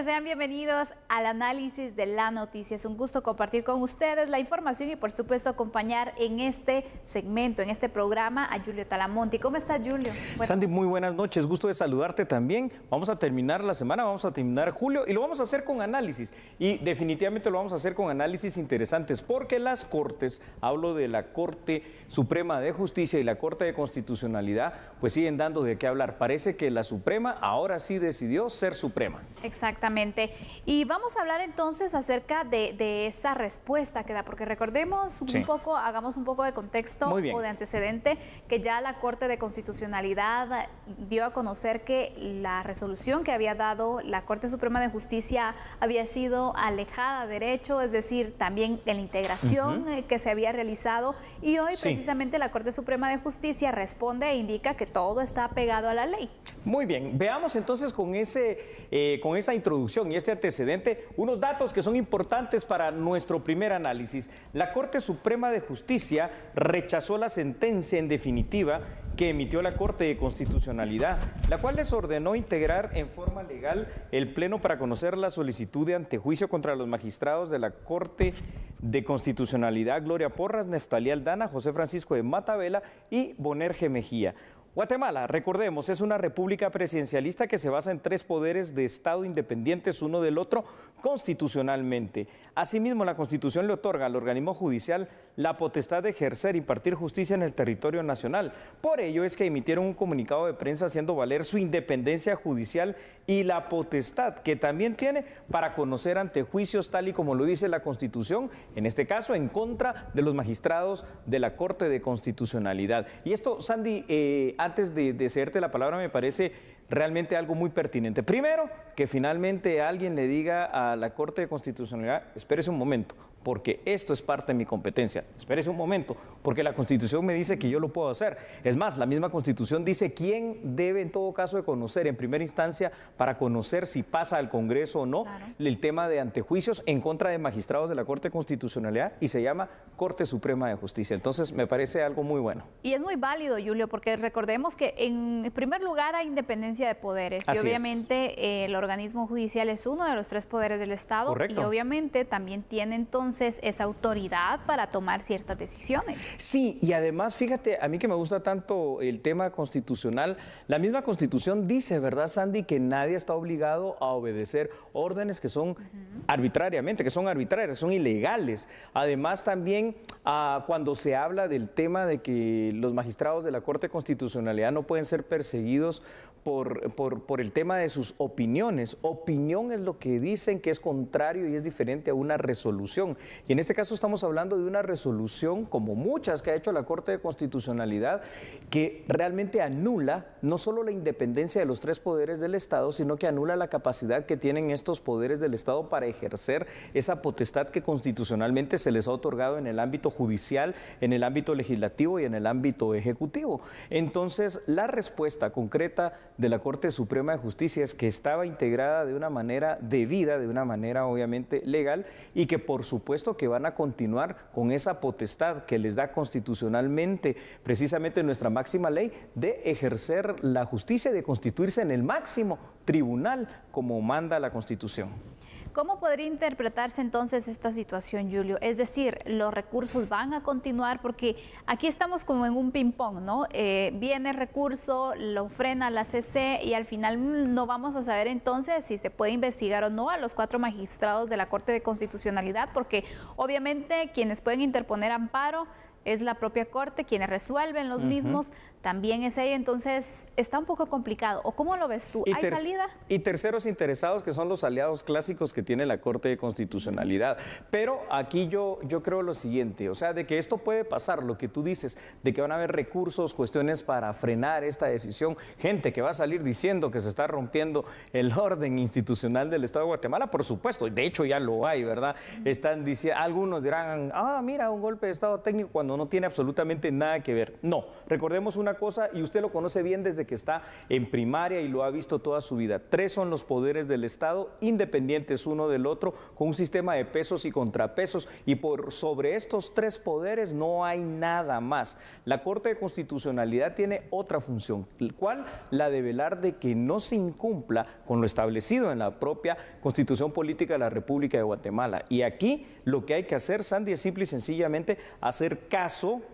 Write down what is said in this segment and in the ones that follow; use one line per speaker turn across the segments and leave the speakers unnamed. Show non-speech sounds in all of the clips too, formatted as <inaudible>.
sean bienvenidos al análisis de la noticia. Es un gusto compartir con ustedes la información y por supuesto acompañar en este segmento, en este programa a Julio Talamonti. ¿Cómo está, Julio?
Sandy, muy buenas noches, gusto de saludarte también. Vamos a terminar la semana, vamos a terminar julio y lo vamos a hacer con análisis y definitivamente lo vamos a hacer con análisis interesantes porque las Cortes, hablo de la Corte Suprema de Justicia y la Corte de Constitucionalidad, pues siguen dando de qué hablar. Parece que la Suprema ahora sí decidió ser Suprema.
Exacto. Exactamente. Y vamos a hablar entonces acerca de, esa respuesta que da, porque recordemos un poco, hagamos un poco de contexto o de antecedente, que ya la Corte de Constitucionalidad dio a conocer que la resolución que había dado la Corte Suprema de Justicia había sido alejada de derecho, es decir, también en la integración eh, que se había realizado. Y hoy precisamente la Corte Suprema de Justicia responde e indica que todo está pegado a la ley.
Muy bien, veamos entonces con, ese, eh, con esa introducción y este antecedente unos datos que son importantes para nuestro primer análisis. La Corte Suprema de Justicia rechazó la sentencia en definitiva que emitió la Corte de Constitucionalidad, la cual les ordenó integrar en forma legal el Pleno para conocer la solicitud de antejuicio contra los magistrados de la Corte de Constitucionalidad Gloria Porras, Neftalí Aldana, José Francisco de Matavela y Bonerje Mejía. Guatemala, recordemos, es una república presidencialista que se basa en tres poderes de Estado independientes uno del otro constitucionalmente. Asimismo, la Constitución le otorga al organismo judicial la potestad de ejercer, y impartir justicia en el territorio nacional. Por ello es que emitieron un comunicado de prensa haciendo valer su independencia judicial y la potestad que también tiene para conocer ante juicios tal y como lo dice la Constitución, en este caso en contra de los magistrados de la Corte de Constitucionalidad. Y esto, Sandy, eh, antes de, de cederte la palabra, me parece realmente algo muy pertinente. Primero, que finalmente alguien le diga a la Corte de Constitucionalidad, espérese un momento, porque esto es parte de mi competencia. Espérese un momento, porque la Constitución me dice que yo lo puedo hacer. Es más, la misma Constitución dice quién debe en todo caso de conocer en primera instancia para conocer si pasa al Congreso o no el tema de antejuicios en contra de magistrados de la Corte de Constitucionalidad y se llama Corte Suprema de Justicia. Entonces, me parece algo muy bueno.
Y es muy válido, Julio, porque recordemos que en primer lugar hay independencia de poderes. y obviamente eh, el organismo judicial es uno de los tres poderes del Estado y obviamente también tiene entonces esa autoridad para tomar ciertas decisiones.
Sí, y además fíjate, a mí que me gusta tanto el tema constitucional, la misma constitución dice, ¿verdad Sandy? Que nadie está obligado a obedecer órdenes que son arbitrariamente, que son arbitrarias, que son ilegales. Además también ah, cuando se habla del tema de que los magistrados de la Corte de Constitucionalidad no pueden ser perseguidos por por, el tema de sus opiniones. Opinión es lo que dicen que es contrario y es diferente a una resolución. Y en este caso estamos hablando de una resolución, como muchas que ha hecho la Corte de Constitucionalidad, que realmente anula no solo la independencia de los tres poderes del Estado, sino que anula la capacidad que tienen estos poderes del Estado para ejercer esa potestad que constitucionalmente se les ha otorgado en el ámbito judicial, en el ámbito legislativo y en el ámbito ejecutivo. Entonces, la respuesta concreta de la Corte Suprema de Justicia es que estaba integrada de una manera debida, de una manera obviamente legal, y que por supuesto que van a continuar con esa potestad que les da constitucionalmente precisamente nuestra máxima ley de ejercer la justicia y de constituirse en el máximo tribunal como manda la Constitución.
¿Cómo podría interpretarse entonces esta situación, Julio? Es decir, los recursos van a continuar porque aquí estamos como en un ping-pong, ¿no? Eh, viene el recurso, lo frena la CC y al final no vamos a saber entonces si se puede investigar o no a los cuatro magistrados de la Corte de Constitucionalidad porque obviamente quienes pueden interponer amparo es la propia corte quienes resuelven los mismos, también es ella, entonces está un poco complicado. ¿O cómo lo ves tú? ¿Hay salida?
Y terceros interesados que son los aliados clásicos que tiene la Corte de Constitucionalidad. Pero aquí yo, yo creo lo siguiente, o sea, de que esto puede pasar, lo que tú dices, de que van a haber recursos, cuestiones para frenar esta decisión, gente que va a salir diciendo que se está rompiendo el <laughs> orden institucional del Estado de Guatemala, por supuesto, de hecho ya lo hay, ¿verdad? Están diciendo, algunos dirán, ah, mira, un golpe de Estado técnico cuando no tiene absolutamente nada que ver. No, recordemos una cosa y usted lo conoce bien desde que está en primaria y lo ha visto toda su vida. Tres son los poderes del Estado, independientes uno del otro, con un sistema de pesos y contrapesos. Y por sobre estos tres poderes no hay nada más. La Corte de Constitucionalidad tiene otra función, cual la de velar de que no se incumpla con lo establecido en la propia Constitución Política de la República de Guatemala. Y aquí lo que hay que hacer, Sandy, es simple y sencillamente hacer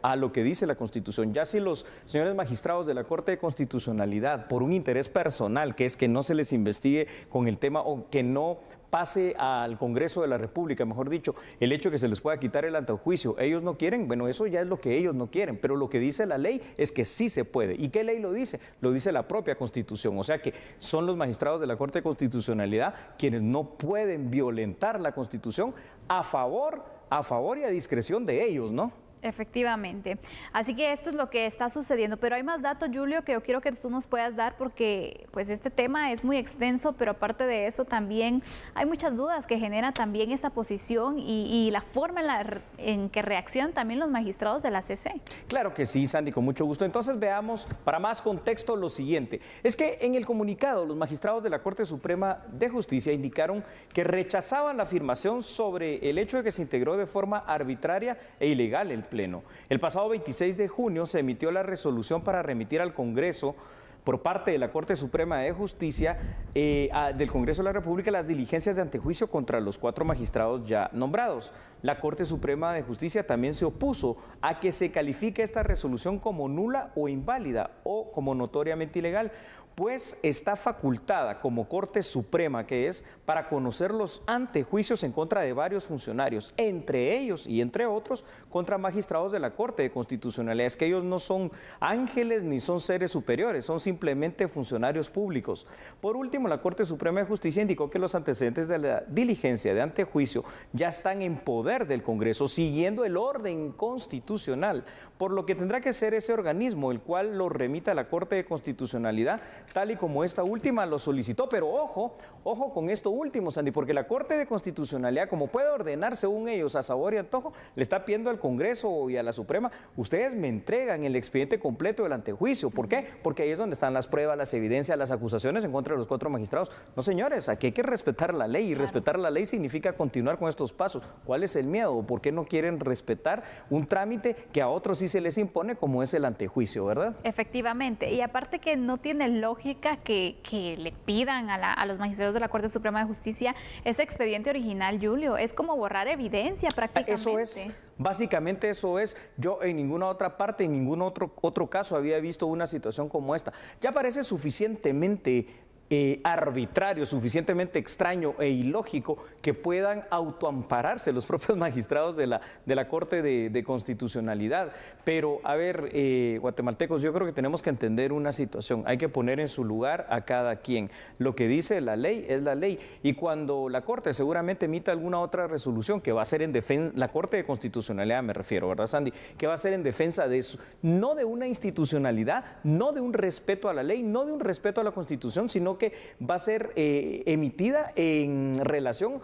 a lo que dice la Constitución. Ya si los señores magistrados de la Corte de Constitucionalidad, por un interés personal, que es que no se les investigue con el tema o que no pase al Congreso de la República, mejor dicho, el hecho que se les pueda quitar el antejuicio. Ellos no quieren, bueno, eso ya es lo que ellos no quieren, pero lo que dice la ley es que sí se puede. ¿Y qué ley lo dice? Lo dice la propia Constitución, o sea que son los magistrados de la Corte de Constitucionalidad quienes no pueden violentar la Constitución a favor, a favor y a discreción de ellos, ¿no?
Efectivamente. Así que esto es lo que está sucediendo. Pero hay más datos, Julio, que yo quiero que tú nos puedas dar porque pues este tema es muy extenso, pero aparte de eso también hay muchas dudas que genera también esta posición y, la forma en, la, en, que reaccionan también los magistrados de la CC.
Claro que sí, Sandy, con mucho gusto. Entonces veamos para más contexto lo siguiente. Es que en el comunicado los magistrados de la Corte Suprema de Justicia indicaron que rechazaban la afirmación sobre el hecho de que se integró de forma arbitraria e ilegal el Pleno. El pasado 26 de junio se emitió la resolución para remitir al Congreso por parte de la Corte Suprema de Justicia eh, del Congreso de la República las diligencias de antejuicio contra los cuatro magistrados ya nombrados. La Corte Suprema de Justicia también se opuso a que se califique esta resolución como nula o inválida o como notoriamente ilegal, pues está facultada como Corte Suprema que es para conocer los antejuicios en contra de varios funcionarios, entre ellos y entre otros contra magistrados de la Corte de Constitucionalidad. Es que ellos no son ángeles ni son seres superiores, son simplemente funcionarios públicos. Por último, la Corte Suprema de Justicia indicó que los antecedentes de la diligencia de antejuicio ya están en poder del Congreso, siguiendo el orden constitucional, por lo que tendrá que ser ese organismo el cual lo remita a la Corte de Constitucionalidad tal y como esta última lo solicitó. Pero ojo, ojo con esto último, Sandy, porque la Corte de Constitucionalidad, como puede ordenar según ellos a sabor y antojo, le está pidiendo al Congreso y a la Suprema, ustedes me entregan el expediente completo del antejuicio. ¿Por qué? Porque ahí es donde están las pruebas, las evidencias, las acusaciones en contra de los cuatro magistrados. No, señores, aquí hay que respetar la ley y respetar la ley significa continuar con estos pasos. ¿Cuál es el miedo? ¿Por qué no quieren respetar un trámite que a otros sí se les impone como es el antejuicio, verdad?
Efectivamente. Y aparte que no tiene lógica que, le pidan a, a, los magistrados de la Corte Suprema de Justicia ese expediente original, Julio. Es como borrar evidencia prácticamente. Ah, eso es.
Básicamente eso es, yo en ninguna otra parte, en ningún otro, otro caso había visto una situación como esta. Ya parece suficientemente eh, arbitrario, suficientemente extraño e ilógico que puedan autoampararse los <laughs> propios magistrados de la, de la Corte de, Constitucionalidad. Pero, a ver, eh, guatemaltecos, yo creo que tenemos que entender una situación. Hay que poner en su lugar a cada quien. Lo que dice la ley es la ley. Y cuando la Corte seguramente emita alguna otra resolución que va a ser en defensa, la Corte de Constitucionalidad me refiero, ¿verdad, Sandy? Que va a ser en defensa de eso. No de una institucionalidad, no de un respeto a la ley, no de un respeto a la Constitución, sino que va a ser eh, emitida en relación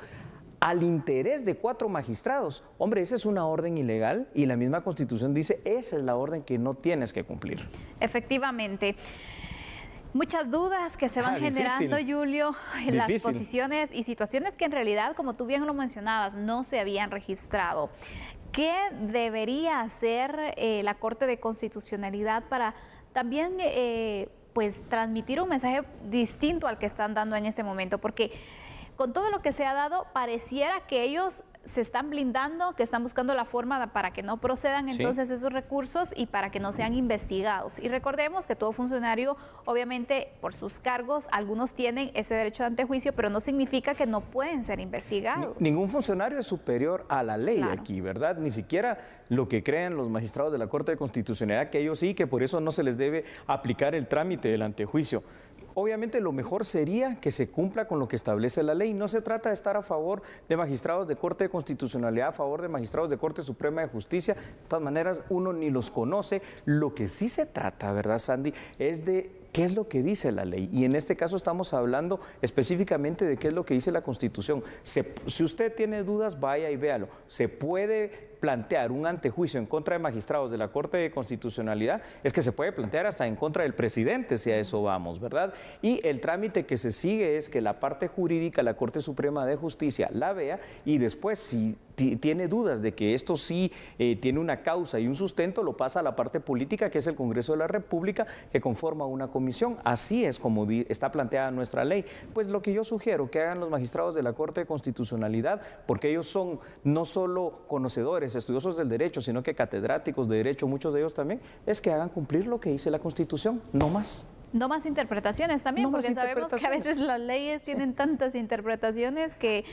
al interés de cuatro magistrados. Hombre, esa es una orden ilegal y la misma constitución dice, esa es la orden que no tienes que cumplir.
Efectivamente. Muchas dudas que se ah, van generando, Julio, en las posiciones y situaciones que en realidad, como tú bien lo mencionabas, no se habían registrado. ¿Qué debería hacer eh, la Corte de Constitucionalidad para también... Eh, pues transmitir un mensaje distinto al que están dando en este momento, porque con todo lo que se ha dado, pareciera que ellos se están blindando, que están buscando la forma para que no procedan entonces esos recursos y para que no sean investigados. Y recordemos que todo funcionario, obviamente, por sus cargos, algunos tienen ese derecho de antejuicio, pero no significa que no pueden ser investigados.
Ningún funcionario es superior a la ley aquí, ¿verdad? Ni siquiera lo que creen los magistrados de la Corte de Constitucionalidad, que ellos sí, que por eso no se les debe aplicar el trámite del antejuicio. Obviamente lo mejor sería que se cumpla con lo que establece la ley. No se trata de estar a favor de magistrados de Corte de Constitucionalidad, a favor de magistrados de Corte Suprema de Justicia. De todas maneras, uno ni los conoce. Lo que sí se trata, ¿verdad, Sandy? Es de qué es lo que dice la ley. Y en este caso estamos hablando específicamente de qué es lo que dice la Constitución. si usted tiene dudas, vaya y véalo. Se puede plantear un antejuicio en contra de magistrados de la Corte de Constitucionalidad es que se puede plantear hasta en contra del presidente, si a eso vamos, ¿verdad? Y el trámite que se sigue es que la parte jurídica, la Corte Suprema de Justicia, la vea y después, si tiene dudas de que esto sí eh, tiene una causa y un sustento, lo pasa a la parte política, que es el Congreso de la República, que conforma una comisión. Así es como está planteada nuestra ley. Pues lo que yo sugiero que hagan los magistrados de la Corte de Constitucionalidad, porque ellos son no solo conocedores, estudiosos del derecho, sino que catedráticos de derecho, muchos de ellos también, es que hagan cumplir lo que dice la Constitución, no más.
No más interpretaciones también, porque sabemos que a veces las leyes tienen tantas interpretaciones que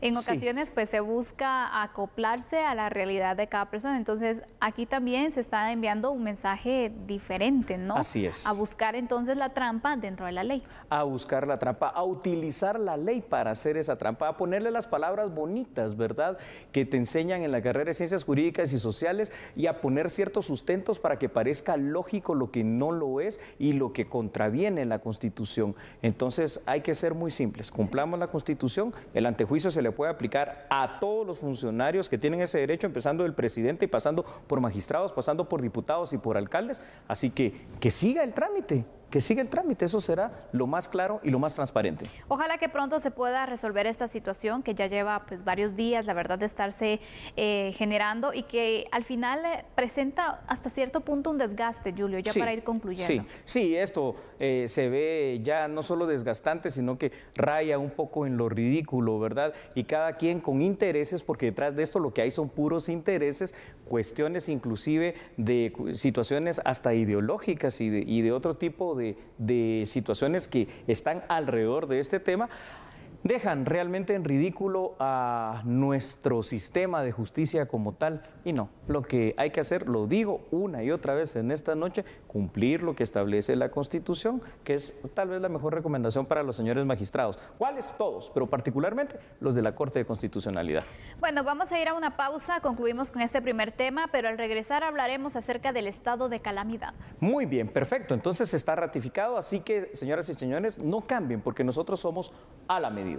en ocasiones pues se busca acoplarse a la realidad de cada persona. Entonces aquí también se está enviando un mensaje diferente, ¿no? Así es. A buscar entonces la trampa dentro de la ley.
A buscar la trampa, a utilizar la ley para hacer esa trampa, a ponerle las palabras bonitas, ¿verdad? Que te enseñan en la carrera de ciencias jurídicas y sociales y a poner ciertos sustentos para que parezca lógico lo que no lo es y lo que contraviene la Constitución. Entonces hay que ser muy simples. Cumplamos la Constitución, el antejuicio se le puede aplicar a todos los funcionarios que tienen ese derecho, empezando del presidente y pasando por magistrados, pasando por diputados y por alcaldes. Así que que siga el trámite que siga el trámite. Eso será lo más claro y lo más transparente.
Ojalá que pronto se pueda resolver esta situación que ya lleva pues, varios días, la verdad, de estarse eh, generando y que al final eh, presenta hasta cierto punto un desgaste, Julio, ya para ir concluyendo. Sí,
sí esto eh, se ve ya no solo desgastante, sino que raya un poco en lo ridículo, ¿verdad? Y cada quien con intereses, porque detrás de esto lo que hay son puros intereses, cuestiones inclusive de situaciones hasta ideológicas y de, y de otro tipo de de, situaciones que están alrededor de este tema, dejan realmente en ridículo a nuestro sistema de justicia como tal. Y no, lo que hay que hacer, lo digo una y otra vez en esta noche, cumplir lo que establece la Constitución, que es tal vez la mejor recomendación para los señores magistrados. ¿Cuáles? Todos, pero particularmente los de la Corte de Constitucionalidad.
Bueno, vamos a ir a una pausa, concluimos con este primer tema, pero al regresar hablaremos acerca del estado de calamidad.
Muy bien, perfecto. Entonces está ratificado, así que señoras y señores, no cambien, porque nosotros somos a la medida.